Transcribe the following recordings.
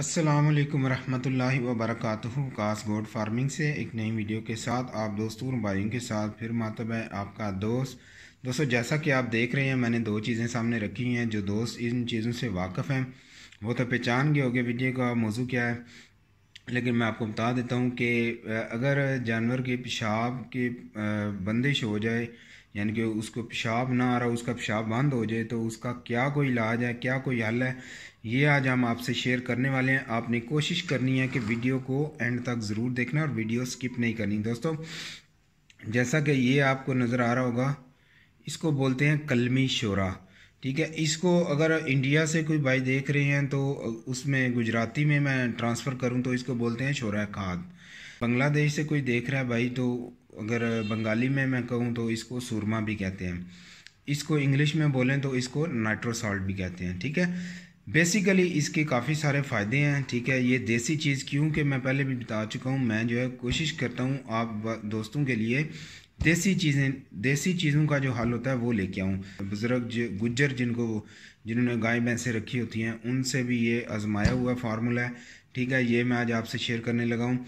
असलकम वरहमतुल्लाहि वबरकatuह कास गोड फार्मिंग से एक नई वीडियो के साथ आप दोस्तों और भाइयों के साथ फिर मातब है आपका दोस्त दोस्तों जैसा कि आप देख रहे हैं मैंने दो चीज़ें सामने रखी हैं जो दोस्त इन चीज़ों से वाकफ़ हैं वो तो पहचान गए होंगे वीडियो का मौजू क्या है लेकिन मैं आपको बता देता हूँ कि अगर जानवर के पेशाब की बंदिश हो जाए यानी कि उसको पेशाब ना आ रहा उसका पेशाब बंद हो जाए तो उसका क्या कोई इलाज है क्या कोई हल है ये आज हम आपसे शेयर करने वाले हैं आपने कोशिश करनी है कि वीडियो को एंड तक ज़रूर देखना और वीडियो स्किप नहीं करनी दोस्तों जैसा कि ये आपको नज़र आ रहा होगा इसको बोलते हैं कलमी शोरा ठीक है इसको अगर इंडिया से कोई भाई देख रहे हैं तो उसमें गुजराती में मैं ट्रांसफ़र करूं तो इसको बोलते हैं शोरा खाद बांग्लादेश से कोई देख रहा है भाई तो अगर बंगाली में मैं कहूं तो इसको सुरमा भी कहते हैं इसको इंग्लिश में बोलें तो इसको नाइट्रोसॉल्ट भी कहते हैं ठीक है बेसिकली इसके काफ़ी सारे फ़ायदे हैं ठीक है ये देसी चीज़ क्योंकि मैं पहले भी बता चुका हूँ मैं जो है कोशिश करता हूँ आप दोस्तों के लिए देसी चीज़ें देसी चीज़ों का जो हल होता है वो लेके आऊँ बुज़ुर्ग गुज्जर जिनको जिन्होंने गाय भैंसें रखी होती हैं उनसे भी ये आजमाया हुआ फार्मूला है ठीक है ये मैं आज आपसे शेयर करने लगा हूँ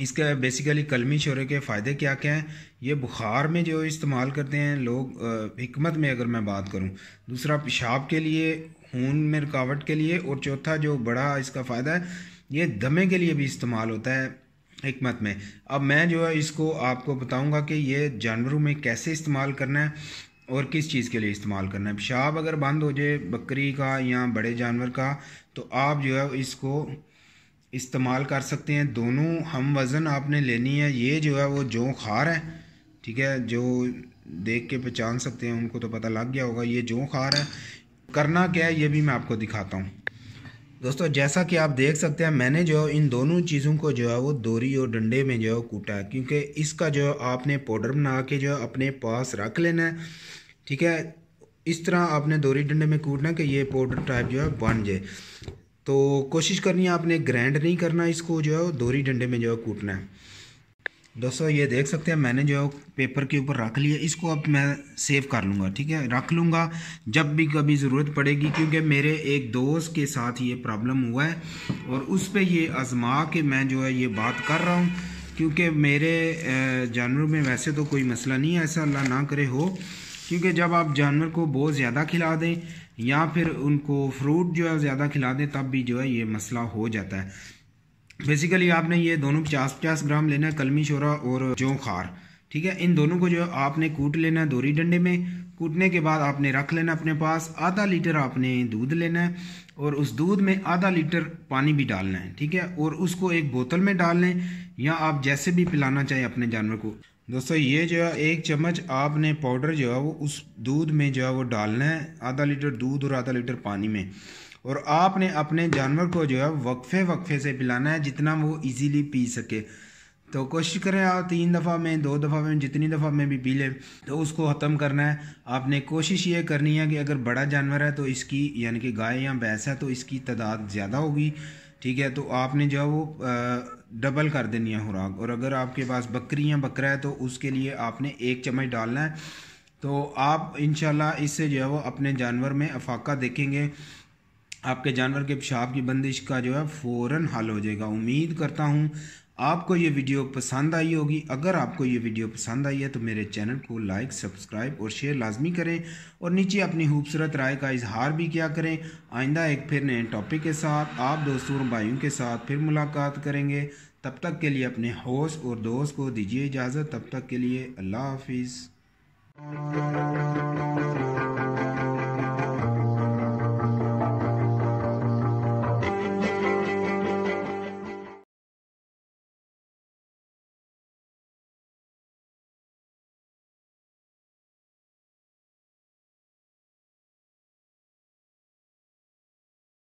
इसका बेसिकली कलमी शोरे के फ़ायदे क्या क्या हैं ये बुखार में जो इस्तेमाल करते हैं लोग हमत में अगर मैं बात करूं दूसरा पेशाब के लिए खून में रुकावट के लिए और चौथा जो बड़ा इसका फ़ायदा है ये दमे के लिए भी इस्तेमाल होता है हमत में अब मैं जो है इसको आपको बताऊंगा कि ये जानवरों में कैसे इस्तेमाल करना है और किस चीज़ के लिए इस्तेमाल करना है पेशाब अगर बंद हो जाए बकरी का या बड़े जानवर का तो आप जो है इसको इस्तेमाल कर सकते हैं दोनों हम वज़न आपने लेनी है ये जो है वो जो खार है ठीक है जो देख के पहचान सकते हैं उनको तो पता लग गया होगा ये जो खार है करना क्या है ये भी मैं आपको दिखाता हूँ दोस्तों जैसा कि आप देख सकते हैं मैंने जो इन दोनों चीज़ों को जो है वो दोरी और डंडे में जो है कूटा है क्योंकि इसका जो आपने पाउडर बना के जो अपने पास रख लेना है ठीक है इस तरह आपने दोरी डंडे में कूटना कि ये पाउडर टाइप जो है बन जाए तो कोशिश करनी है आपने ग्रैंड नहीं करना इसको जो है दोहरी डंडे में जो है कूटना है दोस्तों ये देख सकते हैं मैंने जो है पेपर के ऊपर रख लिया इसको अब मैं सेव कर लूँगा ठीक है रख लूँगा जब भी कभी ज़रूरत पड़ेगी क्योंकि मेरे एक दोस्त के साथ ये प्रॉब्लम हुआ है और उस पर ये आजमा के मैं जो है ये बात कर रहा हूँ क्योंकि मेरे जानवर में वैसे तो कोई मसला नहीं है ऐसा अल्लाह ना करे हो क्योंकि जब आप जानवर को बहुत ज़्यादा खिला दें या फिर उनको फ्रूट जो है ज़्यादा खिला दें तब भी जो है ये मसला हो जाता है बेसिकली आपने ये दोनों पचास पचास ग्राम लेना है कलमी शोरा और जौ खार ठीक है इन दोनों को जो आपने कूट लेना है दोरी डंडे में कूटने के बाद आपने रख लेना अपने पास आधा लीटर आपने दूध लेना है और उस दूध में आधा लीटर पानी भी डालना है ठीक है और उसको एक बोतल में डाल लें या आप जैसे भी पिलाना चाहें अपने जानवर को दोस्तों ये जो है एक चम्मच आपने पाउडर जो है वो उस दूध में जो है वो डालना है आधा लीटर दूध और आधा लीटर पानी में और आपने अपने जानवर को जो है वक्फे वक्फे से पिलाना है जितना वो इजीली पी सके तो कोशिश करें आप तीन दफ़ा में दो दफ़ा में जितनी दफ़ा में भी पी लें तो उसको ख़त्म करना है आपने कोशिश ये करनी है कि अगर बड़ा जानवर है तो इसकी यानी कि गाय या भैंस है तो इसकी तादाद ज़्यादा होगी ठीक है तो आपने जो है वो डबल कर देनी है खुराक और अगर आपके पास बकरी या बकरा है तो उसके लिए आपने एक चम्मच डालना है तो आप इन इससे जो है वो अपने जानवर में अफाका देखेंगे आपके जानवर के पेशाब की बंदिश का जो है फ़ौर हल हो जाएगा उम्मीद करता हूँ आपको ये वीडियो पसंद आई होगी अगर आपको ये वीडियो पसंद आई है तो मेरे चैनल को लाइक सब्सक्राइब और शेयर लाजमी करें और नीचे अपनी खूबसूरत राय का इजहार भी किया करें आइंदा एक फिर नए टॉपिक के साथ आप दोस्तों और भाइयों के साथ फिर मुलाकात करेंगे तब तक के लिए अपने होश और दोस्त को दीजिए इजाज़त तब तक के लिए अल्लाह हाफिज़